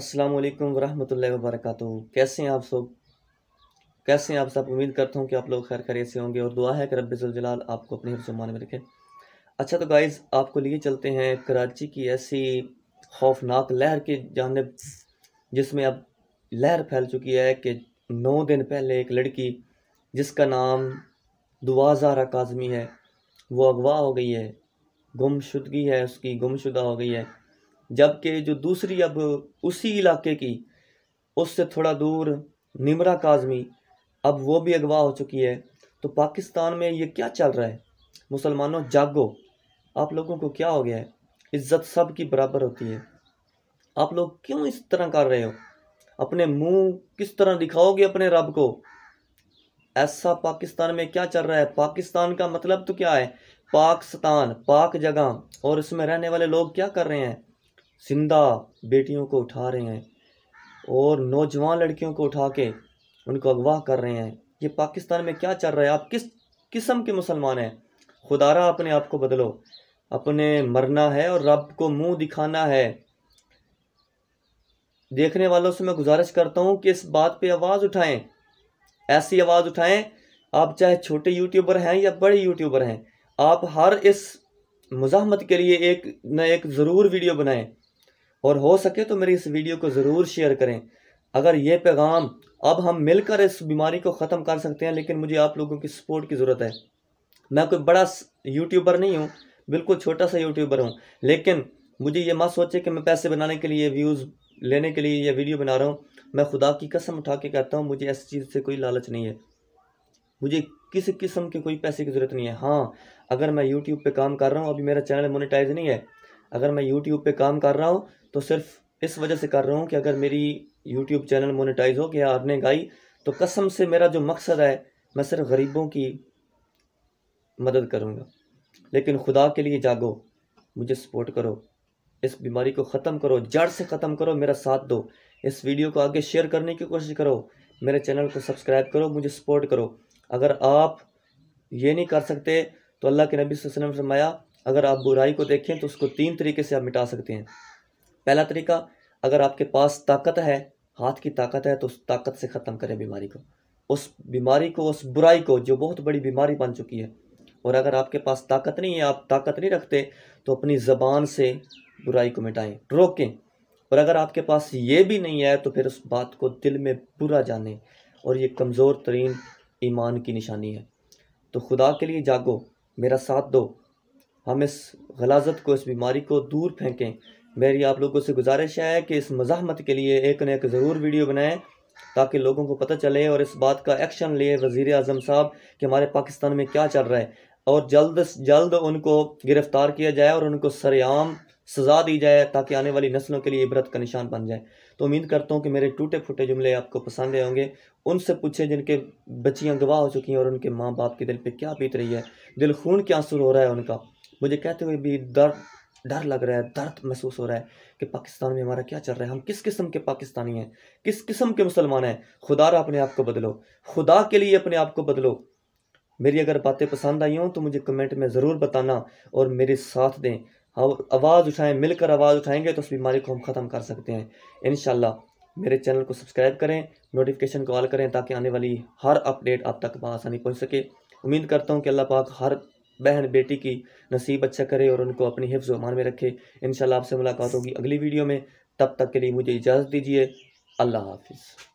अस्सलाम वालेकुम वरहमतुल्लाहि वबरकatuh कैसे हैं आप सब कैसे हैं आप सब उम्मीद करता हूँ कि आप लोग खैर खरीद से होंगे और दुआ है कि रब्ज़ुलजलाल आपको अपने हिफ्समान में रखें अच्छा तो गाइज़ आपको लिए चलते हैं कराची की ऐसी खौफनाक लहर की जानब जिसमें अब लहर फैल चुकी है कि नौ दिन पहले एक लड़की जिसका नाम दुआजारा काजमी है वो अगवा हो गई है गुमशुदगी है उसकी गुमशुदा हो गई है जबकि जो दूसरी अब उसी इलाके की उससे थोड़ा दूर निमरा काजमी अब वो भी अगवा हो चुकी है तो पाकिस्तान में ये क्या चल रहा है मुसलमानों जागो आप लोगों को क्या हो गया है इज्जत सब की बराबर होती है आप लोग क्यों इस तरह कर रहे हो अपने मुंह किस तरह दिखाओगे अपने रब को ऐसा पाकिस्तान में क्या चल रहा है पाकिस्तान का मतलब तो क्या है पाकिस्तान पाक जगह और इसमें रहने वाले लोग क्या कर रहे हैं जिंदा बेटियों को उठा रहे हैं और नौजवान लड़कियों को उठा के उनको अगवा कर रहे हैं ये पाकिस्तान में क्या चल रहा है आप किस किस्म के मुसलमान हैं खुदारा अपने आप को बदलो अपने मरना है और रब को मुंह दिखाना है देखने वालों से मैं गुजारिश करता हूँ कि इस बात पे आवाज़ उठाएं ऐसी आवाज़ उठाएं आप चाहे छोटे यूट्यूबर हैं या बड़े यूट्यूबर हैं आप हर इस मुजामत के लिए एक न एक ज़रूर वीडियो बनाएं और हो सके तो मेरी इस वीडियो को ज़रूर शेयर करें अगर ये पैगाम अब हम मिलकर इस बीमारी को ख़त्म कर सकते हैं लेकिन मुझे आप लोगों की सपोर्ट की ज़रूरत है मैं कोई बड़ा यूट्यूबर नहीं हूँ बिल्कुल छोटा सा यूट्यूबर हूँ लेकिन मुझे ये मत सोचे कि मैं पैसे बनाने के लिए व्यूज़ लेने के लिए यह वीडियो बना रहा हूँ मैं खुदा की कसम उठा के कहता हूँ मुझे ऐसी चीज़ से कोई लालच नहीं है मुझे किसी किस्म के कोई पैसे की ज़रूरत नहीं है हाँ अगर मैं यूट्यूब पे काम कर रहा हूँ अभी मेरा चैनल मोनेटाइज नहीं है अगर मैं यूट्यूब पे काम कर रहा हूँ तो सिर्फ इस वजह से कर रहा हूँ कि अगर मेरी यूट्यूब चैनल मोनिटाइज़ हो गया हाँ, आपने गाई तो कसम से मेरा जो मकसद है मैं सिर्फ गरीबों की मदद करूँगा लेकिन खुदा के लिए जागो मुझे सपोर्ट करो इस बीमारी को ख़त्म करो जड़ से ख़त्म करो मेरा साथ दो इस वीडियो को आगे शेयर करने की कोशिश करो मेरे चैनल को सब्सक्राइब करो मुझे सपोर्ट करो अगर आप ये नहीं कर सकते तो अल्लाह के नबी वसल्लम फरमाया अगर आप बुराई को देखें तो उसको तीन तरीके से आप मिटा सकते हैं पहला तरीका अगर आपके पास ताकत है हाथ की ताकत है तो उस ताकत से ख़त्म करें बीमारी को उस बीमारी को उस बुराई को जो बहुत बड़ी बीमारी बन चुकी है और अगर आपके पास ताकत नहीं है आप ताकत नहीं रखते तो अपनी ज़बान से बुराई को मिटाएं रोकें और अगर आपके पास ये भी नहीं है तो फिर उस बात को दिल में बुरा जाने और ये कमज़ोर तरीन ईमान की निशानी है तो खुदा के लिए जागो मेरा साथ दो हम इस गलाजत को इस बीमारी को दूर फेंकें मेरी आप लोगों से गुजारिश है कि इस मजामत के लिए एक न एक ज़रूर वीडियो बनाएं ताकि लोगों को पता चले और इस बात का एक्शन लिए वज़ी अजम साहब कि हमारे पाकिस्तान में क्या चल रहा है और जल्द जल्द उनको गिरफ़्तार किया जाए और उनको सरेआम सज़ा दी जाए ताकि आने वाली नस्लों के लिए इबरत का निशान बन जाए तो उम्मीद करता हूँ कि मेरे टूटे फूटे जुमले आपको पसंद आए होंगे उनसे पूछें जिनके बच्चियाँ गवाह हो चुकी हैं और उनके माँ बाप के दिल पर क्या बीत रही है दिल खून क्या असर हो रहा है उनका मुझे कहते हुए भी दर्द डर लग रहा है दर्द महसूस हो रहा है कि पाकिस्तान में हमारा क्या चल रहा है हम किस किस्म के पाकिस्तानी हैं किस किस्म के मुसलमान हैं खुदा अपने आप को बदलो खुदा के लिए अपने आप को बदलो मेरी अगर बातें पसंद आई हों तो मुझे कमेंट में ज़रूर बताना और मेरे साथ दें और आवाज़ उठाएं मिलकर आवाज़ उठाएंगे तो उस बीमारी को हम ख़त्म कर सकते हैं इन मेरे चैनल को सब्सक्राइब करें नोटिफिकेशन को ऑल करें ताकि आने वाली हर अपडेट आप तक आसानी पहुँच सके उम्मीद करता हूँ कि अल्लाह पाक हर बहन बेटी की नसीब अच्छा करे और उनको अपनी हिफ्ज मान में रखे इन आपसे मुलाकात होगी अगली वीडियो में तब तक के लिए मुझे इजाज़त दीजिए अल्लाह हाफिज़